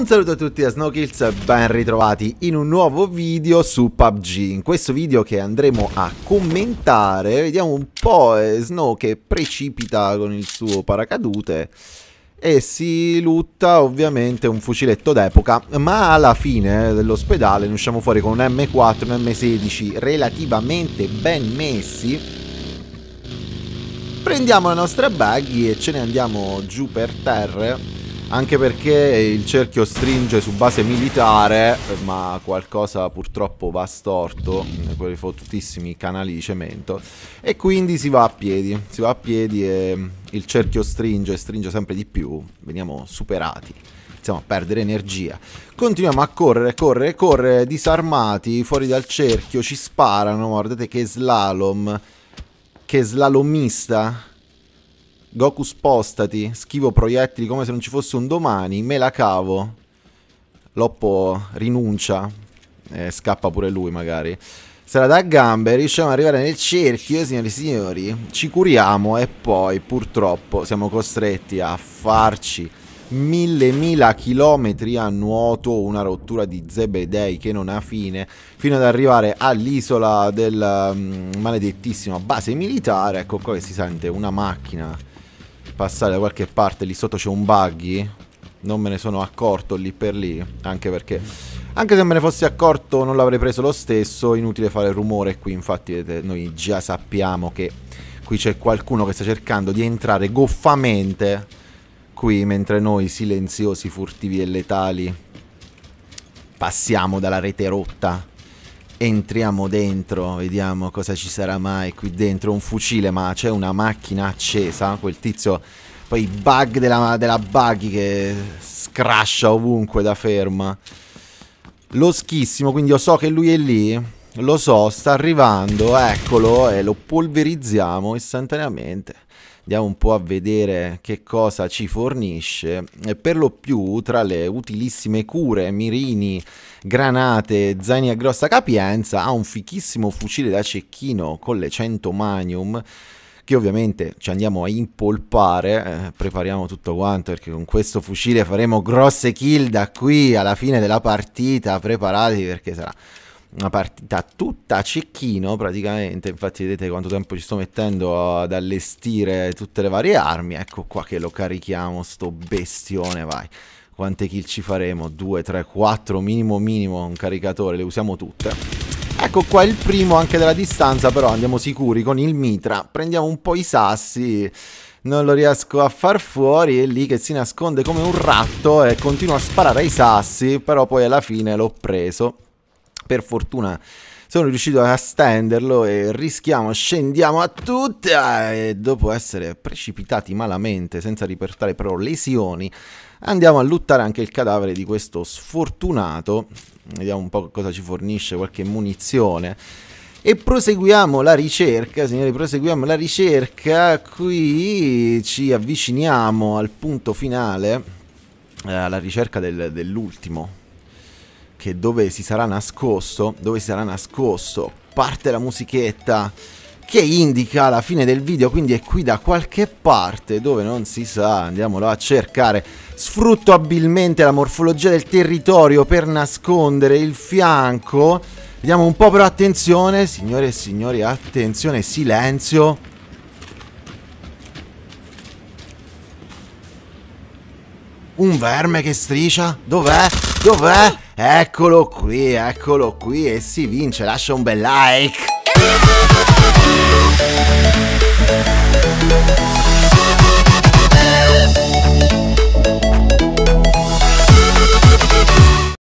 Un saluto a tutti da Snowkills, ben ritrovati in un nuovo video su PUBG. In questo video che andremo a commentare, vediamo un po' eh, Snow che precipita con il suo paracadute e si lutta ovviamente un fuciletto d'epoca, ma alla fine dell'ospedale ne usciamo fuori con un M4 e un M16 relativamente ben messi. Prendiamo le nostre baggy e ce ne andiamo giù per terra anche perché il cerchio stringe su base militare, ma qualcosa purtroppo va storto, mm, quei fottutissimi canali di cemento, e quindi si va a piedi, si va a piedi e il cerchio stringe, stringe sempre di più, veniamo superati, iniziamo a perdere energia. Continuiamo a correre, correre, correre, disarmati, fuori dal cerchio, ci sparano, guardate che slalom, che slalomista, Goku spostati, schivo proiettili come se non ci fosse un domani, me la cavo. Loppo rinuncia, eh, scappa pure lui magari. Se la dà a gambe, riusciamo ad arrivare nel cerchio, eh, signori e signori. Ci curiamo e poi purtroppo siamo costretti a farci mille mila chilometri a nuoto, una rottura di Zebedei che non ha fine, fino ad arrivare all'isola del um, mm, maledettissima base militare, ecco qua che si sente una macchina passare da qualche parte, lì sotto c'è un buggy. Non me ne sono accorto lì per lì, anche perché... Anche se me ne fossi accorto non l'avrei preso lo stesso, inutile fare rumore qui, infatti vedete, noi già sappiamo che qui c'è qualcuno che sta cercando di entrare goffamente qui, mentre noi silenziosi, furtivi e letali passiamo dalla rete rotta entriamo dentro, vediamo cosa ci sarà mai qui dentro. Un fucile, ma c'è una macchina accesa. Quel tizio, poi i bug della, della buggy che scrascia ovunque da ferma. Lo schissimo, quindi io so che lui è lì. Lo so, sta arrivando, eccolo, e lo polverizziamo istantaneamente andiamo un po' a vedere che cosa ci fornisce. Per lo più tra le utilissime cure, mirini, granate, zaini a grossa capienza, ha un fichissimo fucile da cecchino con le 100 manium che ovviamente ci andiamo a impolpare, eh, prepariamo tutto quanto perché con questo fucile faremo grosse kill da qui alla fine della partita, preparatevi perché sarà una partita tutta a cecchino praticamente, infatti vedete quanto tempo ci sto mettendo ad allestire tutte le varie armi, ecco qua che lo carichiamo sto bestione vai. Quante kill ci faremo? 2, 3, 4, minimo minimo un caricatore, le usiamo tutte. Ecco qua il primo anche della distanza, però andiamo sicuri con il mitra, prendiamo un po' i sassi non lo riesco a far fuori è lì che si nasconde come un ratto e continua a sparare ai sassi però poi alla fine l'ho preso per fortuna sono riuscito a stenderlo e rischiamo, scendiamo a tutta ah, e dopo essere precipitati malamente senza riportare però lesioni andiamo a luttare anche il cadavere di questo sfortunato vediamo un po' cosa ci fornisce, qualche munizione e proseguiamo la ricerca, signori, proseguiamo la ricerca, qui ci avviciniamo al punto finale, eh, alla ricerca del, dell'ultimo che dove si sarà nascosto, dove si sarà nascosto, parte la musichetta che indica la fine del video, quindi è qui da qualche parte dove non si sa, andiamolo a cercare. Sfrutto abilmente la morfologia del territorio per nascondere il fianco. Vediamo un po' però attenzione, signore e signori, attenzione, silenzio. Un verme che striscia? Dov'è? Dov'è? Eccolo qui, eccolo qui e si vince, lascia un bel like.